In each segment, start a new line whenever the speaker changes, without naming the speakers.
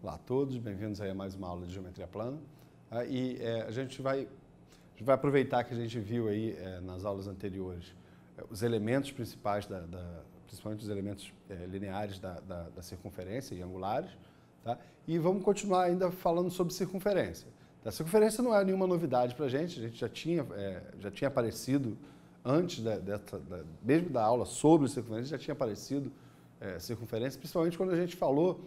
Olá a todos, bem-vindos a mais uma aula de geometria plana. Ah, e é, a, gente vai, a gente vai aproveitar que a gente viu aí é, nas aulas anteriores é, os elementos principais, da, da, principalmente os elementos lineares da, da, da, circunferência e angulares, tá? e vamos continuar ainda falando sobre circunferência. A circunferência não é nenhuma novidade para a gente, a gente já tinha, já tinha aparecido antes, da, dessa, da, mesmo da aula sobre circunferência, já tinha aparecido circunferência, principalmente quando a gente falou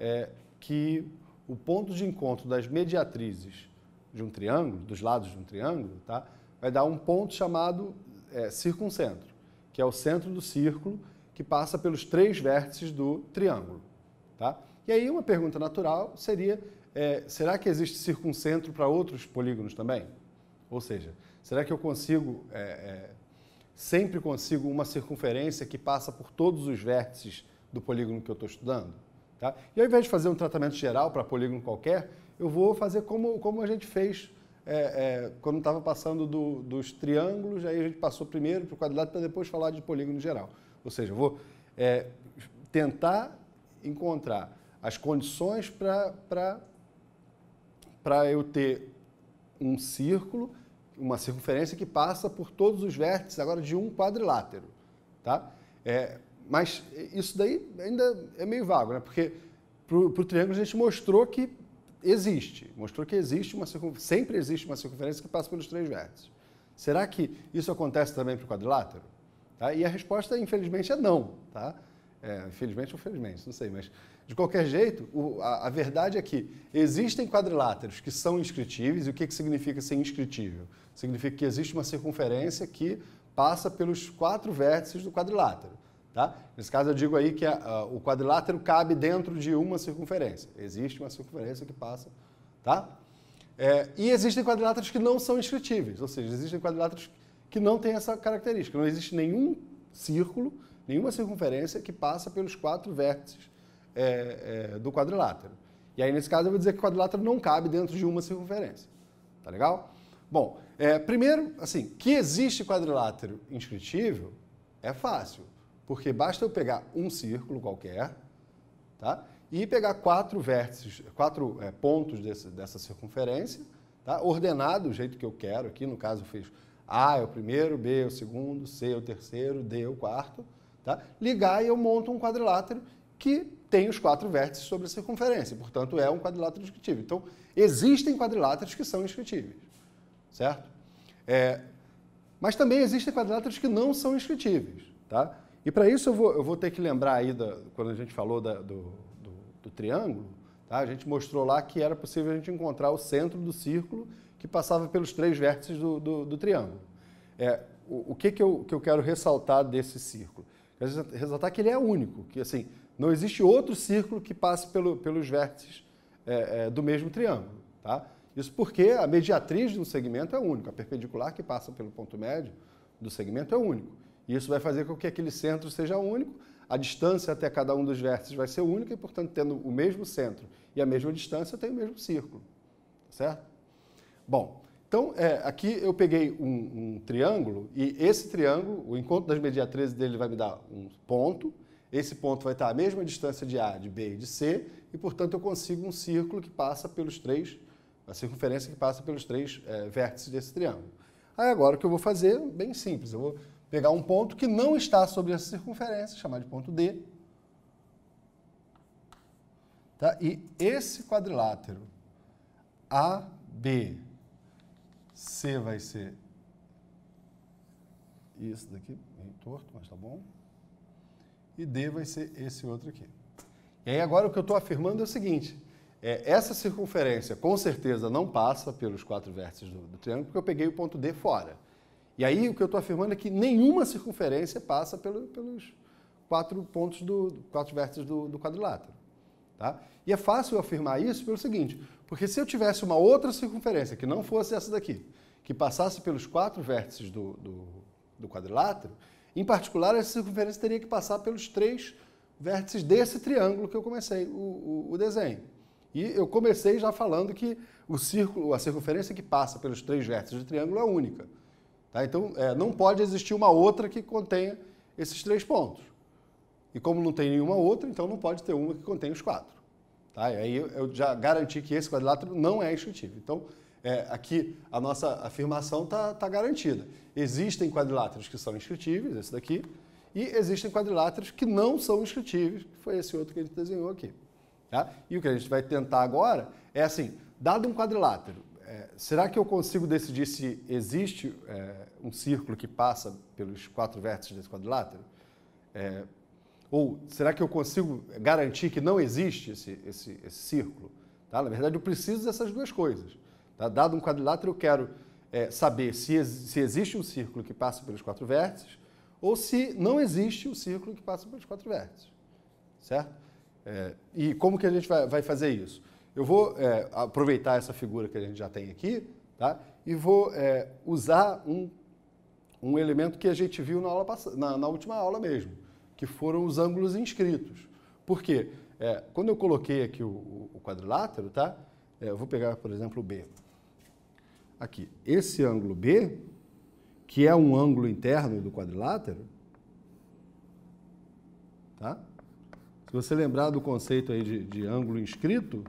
é, que o ponto de encontro das mediatrizes de um triângulo, dos lados de um triângulo, tá? vai dar um ponto chamado é, circuncentro, que é o centro do círculo que passa pelos três vértices do triângulo. Tá? E aí uma pergunta natural seria, é, será que existe circuncentro para outros polígonos também? Ou seja, será que eu consigo, é, é sempre consigo uma circunferência que passa por todos os vértices do polígono que eu estou estudando? Tá? E ao invés de fazer um tratamento geral para polígono qualquer, eu vou fazer como, como a gente fez é, é, quando estava passando do, dos triângulos, aí a gente passou primeiro para o quadrado para depois falar de polígono geral. Ou seja, eu vou é, tentar encontrar as condições para eu ter um círculo, uma circunferência que passa por todos os vértices agora de um quadrilátero. Tá? É, mas isso daí ainda é meio vago, né? Porque para o triângulo a gente mostrou que existe, mostrou que existe uma sempre existe uma circunferência que passa pelos três vértices. Será que isso acontece também para o quadrilátero? Tá? E a resposta, infelizmente, é não. Tá? É, infelizmente ou felizmente, não sei, mas de qualquer jeito, o, a, a, verdade é que existem quadriláteros que são inscritíveis, e o que, que significa ser inscritível? Significa que existe uma circunferência que passa pelos quatro vértices do quadrilátero. Tá? Nesse caso, eu digo aí que a, ah, a, ah, o quadrilátero cabe dentro de uma circunferência. Existe uma circunferência que passa. Tá? É, e existem quadriláteros que não são inscritíveis, ou seja, existem quadriláteros que não têm essa característica. Não existe nenhum círculo, nenhuma circunferência que passa pelos quatro vértices é, é, do quadrilátero. E aí, nesse caso, eu vou dizer que o quadrilátero não cabe dentro de uma circunferência. Tá legal? Bom, é, primeiro, assim, que existe quadrilátero inscritível é fácil porque basta eu pegar um círculo qualquer tá? e pegar quatro vértices, quatro é, pontos desse, dessa circunferência, tá? ordenado do jeito que eu quero. Aqui, no caso, eu fiz A é o primeiro, B é o segundo, C é o terceiro, D é o quarto. Tá? Ligar e eu monto um quadrilátero que tem os quatro vértices sobre a circunferência. Portanto, é um quadrilátero descritivo. Então, existem quadriláteros que são inscritíveis, certo? É, mas também existem quadriláteros que não são inscritíveis, tá? E para isso eu vou, eu vou, ter que lembrar aí, da, quando a gente falou da, do, do, do, triângulo, tá? a gente mostrou lá que era possível a gente encontrar o centro do círculo que passava pelos três vértices do, do triângulo. É, o, o que, que, eu, que eu quero ressaltar desse círculo? Quero ressaltar que ele é único, que assim, não existe outro círculo que passe pelo, pelos vértices é, é, do mesmo triângulo. Tá? Isso porque a mediatriz de um segmento é única, a perpendicular que passa pelo ponto médio do segmento é único isso vai fazer com que aquele centro seja único, a distância até cada um dos vértices vai ser única e, portanto, tendo o mesmo centro e a mesma distância, tem o mesmo círculo, tá certo? Bom, então é, aqui eu peguei um, um, triângulo e esse triângulo, o encontro das mediatrizes dele vai me dar um ponto, esse ponto vai estar à mesma distância de A, de B e de C, e, portanto, eu consigo um círculo que passa pelos três, a circunferência que passa pelos três é, vértices desse triângulo. Aí agora o que eu vou fazer, bem simples, eu vou pegar um ponto que não está sobre essa circunferência, chamar de ponto D. Tá? E esse quadrilátero A, B, C vai ser isso daqui, meio torto, mas tá bom. E D vai ser esse outro aqui. E aí agora o que eu estou afirmando é o seguinte, é, essa circunferência com certeza não passa pelos quatro vértices do, do triângulo, porque eu peguei o ponto D fora. E aí o que eu estou afirmando é que nenhuma circunferência passa pelo, pelos quatro pontos do quatro vértices do, do quadrilátero. Tá? E é fácil afirmar isso pelo seguinte, porque se eu tivesse uma outra circunferência que não fosse essa daqui, que passasse pelos quatro vértices do, do, do quadrilátero, em particular essa circunferência teria que passar pelos três vértices desse triângulo que eu comecei o, o, o desenho. E eu comecei já falando que o círculo, a circunferência que passa pelos três vértices do triângulo é única. Tá? Então, é, não pode existir uma outra que contenha esses três pontos. E como não tem nenhuma outra, então não pode ter uma que contenha os quatro. Tá? E aí eu já garanti que esse quadrilátero não é instrutivo. Então, é, aqui a nossa afirmação está tá garantida. Existem quadriláteros que são inscritíveis, esse daqui, e existem quadriláteros que não são inscritíveis, que foi esse outro que a gente desenhou aqui. Tá? E o que a gente vai tentar agora é assim, dado um quadrilátero é, será que eu consigo decidir se existe é, um círculo que passa pelos quatro vértices desse quadrilátero? É, ou será que eu consigo garantir que não existe esse, esse, esse círculo? Tá? Na verdade, eu preciso dessas duas coisas. Tá? Dado um quadrilátero, eu quero é, saber se, se existe um círculo que passa pelos quatro vértices ou se não existe um círculo que passa pelos quatro vértices. Certo? É, e como que a gente vai, vai fazer isso? Eu vou é, aproveitar essa figura que a gente já tem aqui tá? e vou é, usar um, um elemento que a gente viu na, aula na, na última aula mesmo, que foram os ângulos inscritos. Por quê? É, quando eu coloquei aqui o, o quadrilátero, tá? É, eu vou pegar, por exemplo, o B. Aqui, esse ângulo B, que é um ângulo interno do quadrilátero, tá? Se você lembrar do conceito aí de, de ângulo inscrito,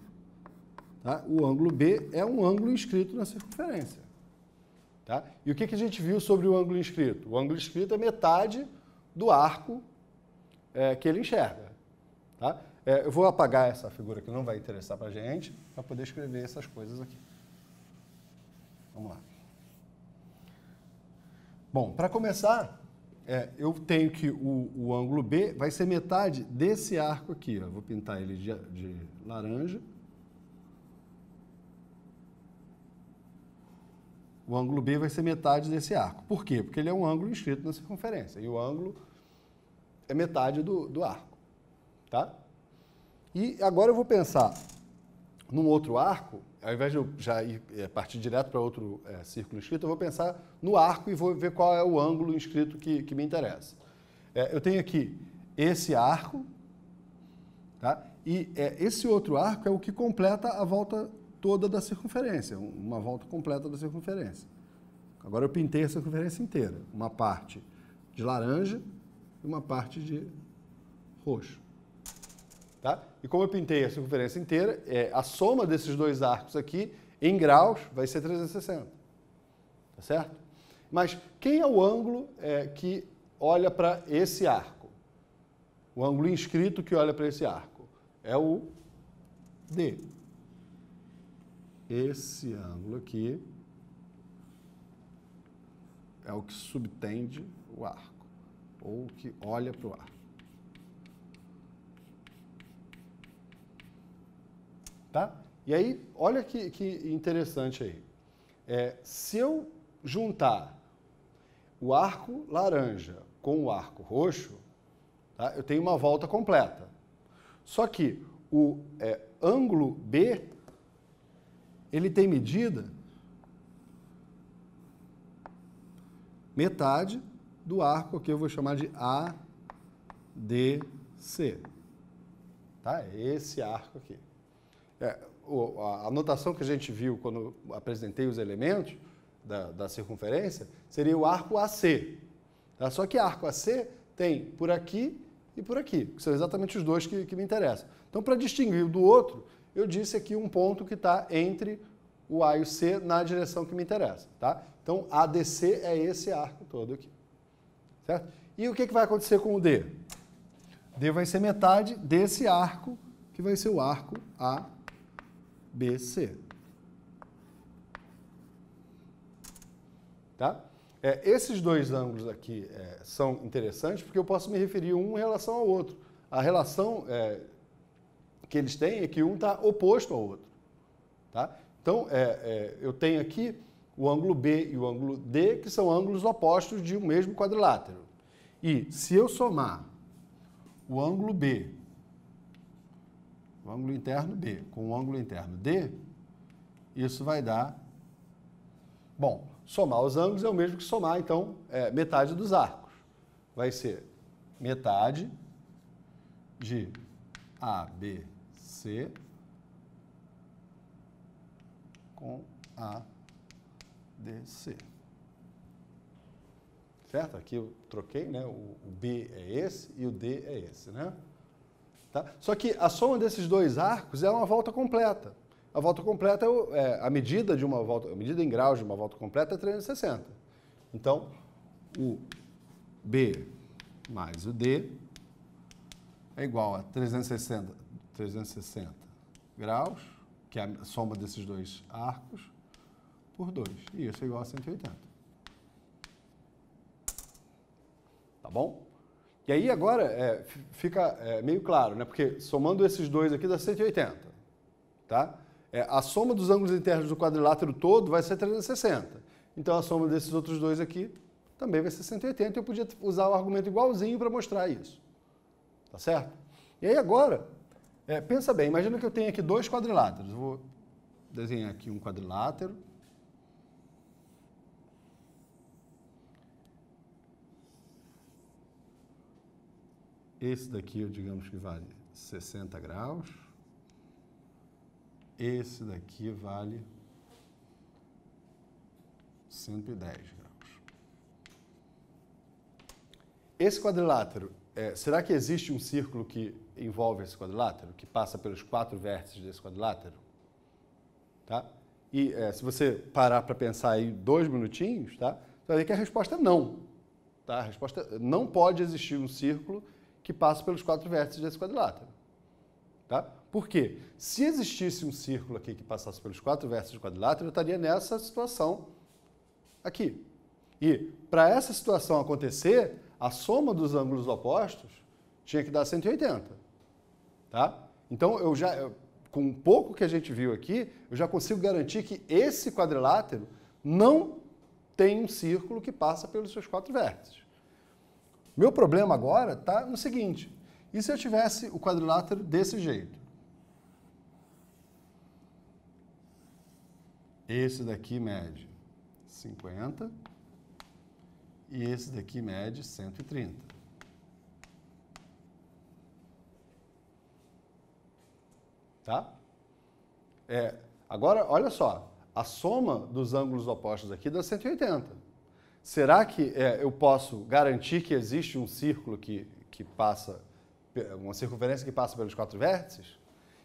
Tá? O ângulo B é um ângulo inscrito na circunferência. Tá? E o que, que a gente viu sobre o ângulo inscrito? O ângulo inscrito é metade do arco é, que ele enxerga. Tá? É, eu vou apagar essa figura que não vai interessar para a gente, para poder escrever essas coisas aqui. Vamos lá. Bom, para começar, é, eu tenho que o, o, ângulo B vai ser metade desse arco aqui. Ó. Vou pintar ele de, de laranja. O ângulo B vai ser metade desse arco. Por quê? Porque ele é um ângulo inscrito na circunferência. E o ângulo é metade do, do arco. Tá? E agora eu vou pensar num outro arco, ao invés de eu já ir, é, partir direto para outro é, círculo inscrito, eu vou pensar no arco e vou ver qual é o ângulo inscrito que, que me interessa. É, eu tenho aqui esse arco, tá? e é, esse outro arco é o que completa a volta toda da circunferência, uma volta completa da circunferência. Agora eu pintei a circunferência inteira, uma parte de laranja e uma parte de roxo. Tá? E como eu pintei a circunferência inteira, é, a soma desses dois arcos aqui, em graus, vai ser 360. Tá certo? Mas quem é o ângulo é, que olha para esse arco? O ângulo inscrito que olha para esse arco? É o D. Esse ângulo aqui é o que subtende o arco, ou que olha para o arco. Tá? E aí, olha que, que interessante aí. É, se eu juntar o arco laranja com o arco roxo, tá? eu tenho uma volta completa. Só que o é, ângulo B ele tem medida? Metade do arco que eu vou chamar de ADC. Tá? É esse arco aqui. É, o, a anotação que a gente viu quando apresentei os elementos da, da circunferência seria o arco AC. Tá? Só que arco AC tem por aqui e por aqui, que são exatamente os dois que, que me interessam. Então, para distinguir do outro, eu disse aqui um ponto que está entre o A e o C na direção que me interessa, tá? Então, ADC é esse arco todo aqui, certo? E o que, que vai acontecer com o D? D vai ser metade desse arco, que vai ser o arco ABC. Tá? É, esses dois ângulos aqui é, são interessantes porque eu posso me referir um em relação ao outro. A relação é, que eles têm é que um está oposto ao outro. Tá? Então, é, é, eu tenho aqui o ângulo B e o ângulo D, que são ângulos opostos de um mesmo quadrilátero. E se eu somar o ângulo B, o ângulo interno B, com o ângulo interno D, isso vai dar... Bom, somar os ângulos é o mesmo que somar, então, é, metade dos arcos. Vai ser metade de AB C com A Certo? Aqui eu troquei, né? O, B é esse e o D é esse, né? Tá? Só que a soma desses dois arcos é uma volta completa. A volta completa é, é a medida de uma volta, a medida em graus de uma volta completa é 360. Então, o B mais o D é igual a 360, 360 graus, que é a soma desses dois arcos, por 2. E isso é igual a 180. Tá bom? E aí agora é, fica é, meio claro, né? Porque somando esses dois aqui dá 180, tá? É, a soma dos ângulos internos do quadrilátero todo vai ser 360. Então a soma desses outros dois aqui também vai ser 180. Eu podia usar o argumento igualzinho para mostrar isso. Tá certo? E aí agora é, pensa bem, imagina que eu tenho aqui dois quadriláteros. vou desenhar aqui um quadrilátero. Esse daqui, digamos que vale 60 graus. Esse daqui vale 110 graus. Esse quadrilátero é, será que existe um círculo que envolve esse quadrilátero, que passa pelos quatro vértices desse quadrilátero? Tá? E é, se você parar para pensar aí dois minutinhos, tá? você vai ver que a resposta é não. Tá? A resposta é, não pode existir um círculo que passa pelos quatro vértices desse quadrilátero. Tá? Por quê? Se existisse um círculo aqui que passasse pelos quatro vértices do quadrilátero, eu estaria nessa situação aqui. E para essa situação acontecer, a soma dos ângulos opostos tinha que dar 180. Tá? Então, eu já, com um pouco que a gente viu aqui, eu já consigo garantir que esse quadrilátero não tem um círculo que passa pelos seus quatro vértices. Meu problema agora está no seguinte, e se eu tivesse o quadrilátero desse jeito? Esse daqui mede 50, e esse daqui mede 130. Tá? É, agora, olha só, a soma dos ângulos opostos aqui dá 180. Será que é, eu posso garantir que existe um círculo que, que passa, uma circunferência que passa pelos quatro vértices?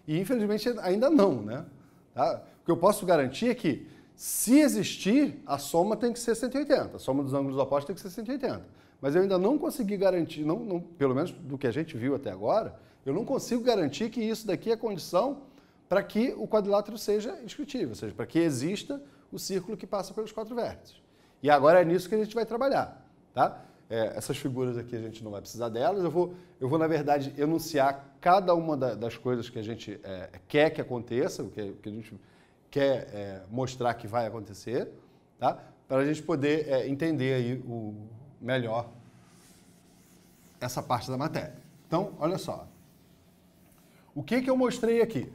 E infelizmente ainda não, né? Tá? O que eu posso garantir é que se existir, a soma tem que ser 180. A soma dos ângulos opostos tem que ser 180. Mas eu ainda não consegui garantir, não, não, pelo menos do que a gente viu até agora, eu não consigo garantir que isso daqui é condição para que o quadrilátero seja inscritível, ou seja, para que exista o círculo que passa pelos quatro vértices. E agora é nisso que a gente vai trabalhar. Tá? É, essas figuras aqui a gente não vai precisar delas. Eu vou, eu vou na verdade, enunciar cada uma da, das coisas que a gente é, quer que aconteça, o que, que a gente quer é, mostrar que vai acontecer, tá? para a gente poder é, entender aí o melhor essa parte da matéria. Então, olha só. O que, que eu mostrei aqui?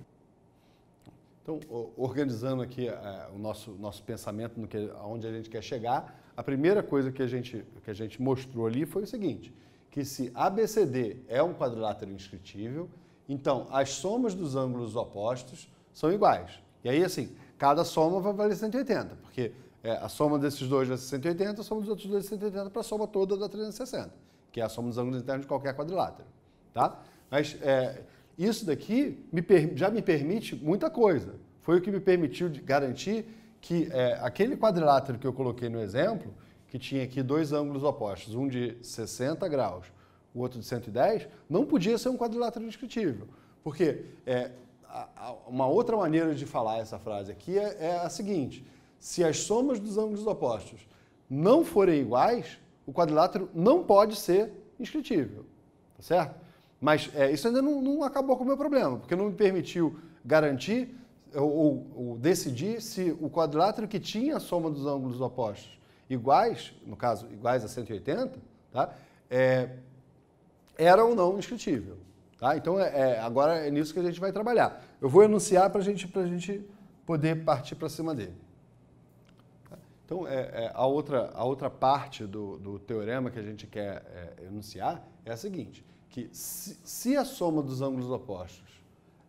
Então, organizando aqui é, o nosso, nosso pensamento no que, aonde a gente quer chegar, a primeira coisa que a, gente, que a gente mostrou ali foi o seguinte, que se ABCD é um quadrilátero inscritível, então as somas dos ângulos opostos são iguais. E aí, assim, cada soma vai valer 180, porque é, a soma desses dois vai ser 180, a soma dos outros dois é 180 para a soma toda da 360, que é a soma dos ângulos internos de qualquer quadrilátero. Tá? Mas é, isso daqui me já me permite muita coisa. Foi o que me permitiu garantir que é, aquele quadrilátero que eu coloquei no exemplo, que tinha aqui dois ângulos opostos, um de 60 graus, o outro de 110, não podia ser um quadrilátero descritível. Porque é, a, uma outra maneira de falar essa frase aqui é, é a seguinte: se as somas dos ângulos opostos não forem iguais, o quadrilátero não pode ser inscritível, tá certo? Mas é, isso ainda não, não, acabou com o meu problema, porque não me permitiu garantir ou, ou, decidir se o quadrilátero que tinha a soma dos ângulos opostos iguais, no caso, iguais a 180, tá? É, era ou não inscritível. Tá? Então, é, é, agora é nisso que a gente vai trabalhar. Eu vou enunciar para gente, a gente poder partir para cima dele. Tá? Então, é, é, a, outra, a outra parte do, do teorema que a gente quer é, enunciar é a seguinte, que se, se a soma dos ângulos opostos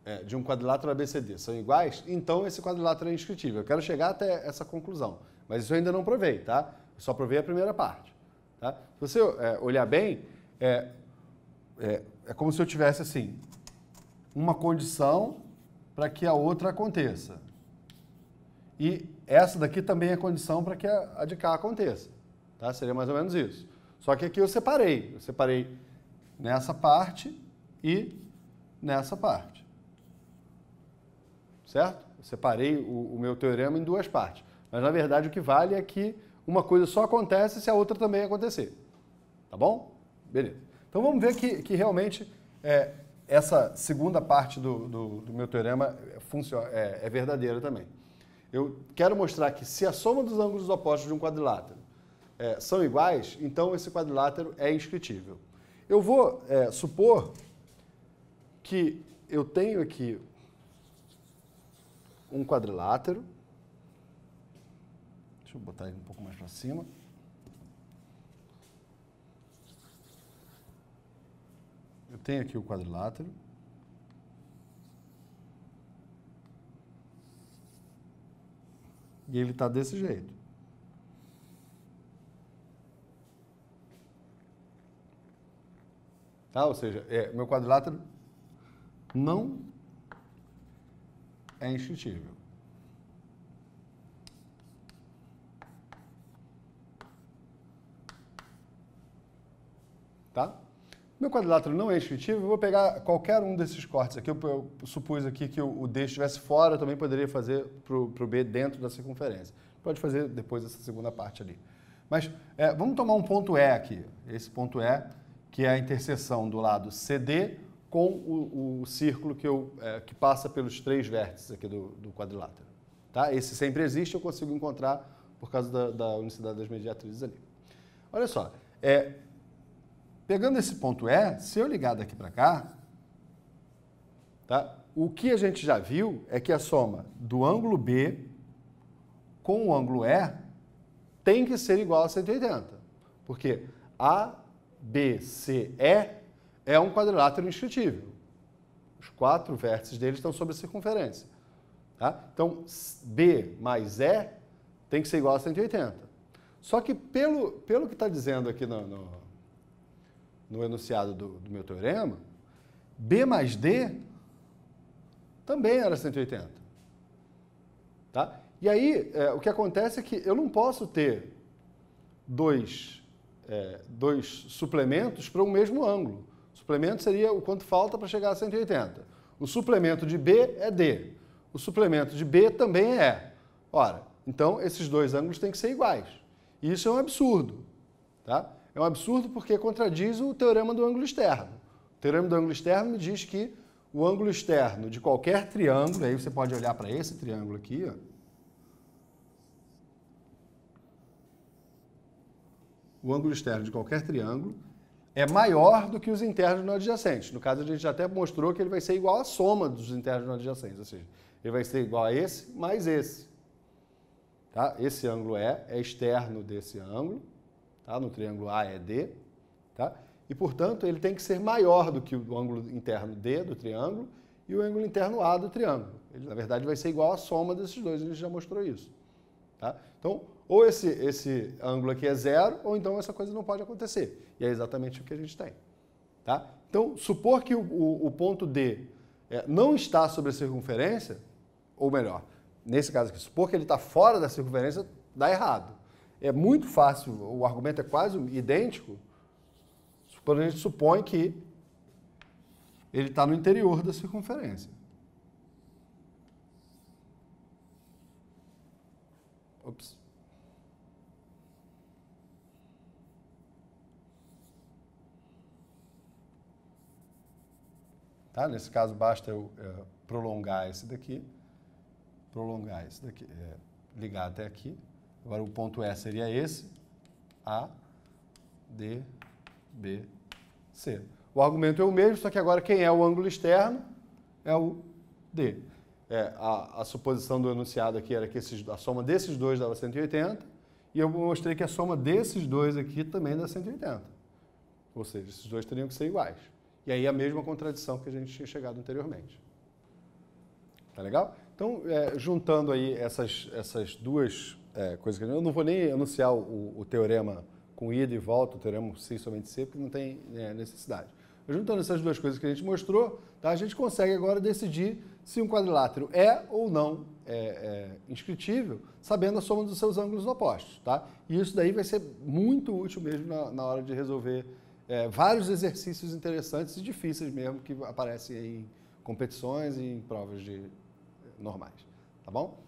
é, de um quadrilátero ABCD são iguais, então esse quadrilátero é inscritível. Eu quero chegar até essa conclusão, mas isso eu ainda não provei, tá? Eu só provei a primeira parte. Tá? Se você olhar bem, é, é como se eu tivesse assim, uma condição para que a outra aconteça. E essa daqui também é condição para que a, a de cá aconteça. Tá? Seria mais ou menos isso. Só que aqui eu separei. Eu separei nessa parte e nessa parte. Certo? Eu separei o, o meu teorema em duas partes. Mas, na verdade, o que vale é que uma coisa só acontece se a outra também acontecer. Tá bom? Beleza. Então vamos ver que, que realmente é, essa segunda parte do, do, do meu teorema funciona, é, é verdadeira também. Eu quero mostrar que se a soma dos ângulos opostos de um quadrilátero é, são iguais, então esse quadrilátero é inscritível. Eu vou é, supor que eu tenho aqui um quadrilátero. Deixa eu botar ele um pouco mais para cima. Tem aqui o quadrilátero. E ele está desse jeito. Tá? Ou seja, é, meu quadrilátero não é instintível. Meu quadrilátero não é inscritivo, eu vou pegar qualquer um desses cortes aqui. Eu, eu supus aqui que o, o D estivesse fora, eu também poderia fazer para o B dentro da circunferência. Pode fazer depois essa segunda parte ali. Mas é, vamos tomar um ponto E aqui. Esse ponto E, que é a interseção do lado CD com o, o círculo que, eu, é, que passa pelos três vértices aqui do, do, quadrilátero. Tá? Esse sempre existe, eu consigo encontrar por causa da, da unicidade das mediatrizes ali. Olha só, é, Pegando esse ponto E, se eu ligar daqui para cá, tá? o que a gente já viu é que a soma do ângulo B com o ângulo E tem que ser igual a 180, porque ABCE é um quadrilátero inscritível. Os quatro vértices dele estão sobre a circunferência. Tá? Então, B mais E tem que ser igual a 180. Só que pelo, pelo que está dizendo aqui no, no no enunciado do, do meu teorema, B mais D também era 180. Tá? E aí, é, o que acontece é que eu não posso ter dois, é, dois suplementos para o um mesmo ângulo. O suplemento seria o quanto falta para chegar a 180. O suplemento de B é D. O suplemento de B também é E. Ora, então esses dois ângulos têm que ser iguais. isso é um absurdo. Tá? É um absurdo porque contradiz o teorema do ângulo externo. O teorema do ângulo externo diz que o ângulo externo de qualquer triângulo, aí você pode olhar para esse triângulo aqui, ó, o ângulo externo de qualquer triângulo é maior do que os internos no adjacentes. No caso, a gente já até mostrou que ele vai ser igual à soma dos internos no adjacentes, ou seja, ele vai ser igual a esse mais esse. Tá? Esse ângulo é, é externo desse ângulo, tá? no triângulo AED. É tá? E, portanto, ele tem que ser maior do que o ângulo interno D do triângulo e o ângulo interno A do triângulo. Ele, na verdade, vai ser igual à soma desses dois, A gente já mostrou isso. Tá? Então, ou esse, esse ângulo aqui é zero, ou então essa coisa não pode acontecer. E é exatamente o que a gente tem. Tá? Então, supor que o, o, o ponto D é, não está sobre a circunferência, ou melhor, nesse caso aqui, supor que ele está fora da circunferência, dá errado é muito fácil, o argumento é quase idêntico, quando a gente supõe que ele está no interior da circunferência. Ops. Tá? Nesse caso, basta eu é, prolongar esse daqui, prolongar esse daqui, é, ligar até aqui. Agora o ponto E seria esse, A, D, B, C. O argumento é o mesmo, só que agora quem é o ângulo externo é o D. É, a, a, suposição do enunciado aqui era que esses, a soma desses dois dava 180, e eu mostrei que a soma desses dois aqui também dá 180. Ou seja, esses dois teriam que ser iguais. E aí a mesma contradição que a gente tinha chegado anteriormente. Tá legal? Então, é, juntando aí essas, essas duas é, coisa que eu não vou nem anunciar o, o, teorema com ida e volta, o teorema sim somente C, porque não tem é, necessidade. Mas juntando essas duas coisas que a gente mostrou, tá, a gente consegue agora decidir se um quadrilátero é ou não é, é, inscritível, sabendo a soma dos seus ângulos opostos. Tá? E isso daí vai ser muito útil mesmo na, na hora de resolver é, vários exercícios interessantes e difíceis mesmo que aparecem em competições e em provas de, é, normais. Tá bom?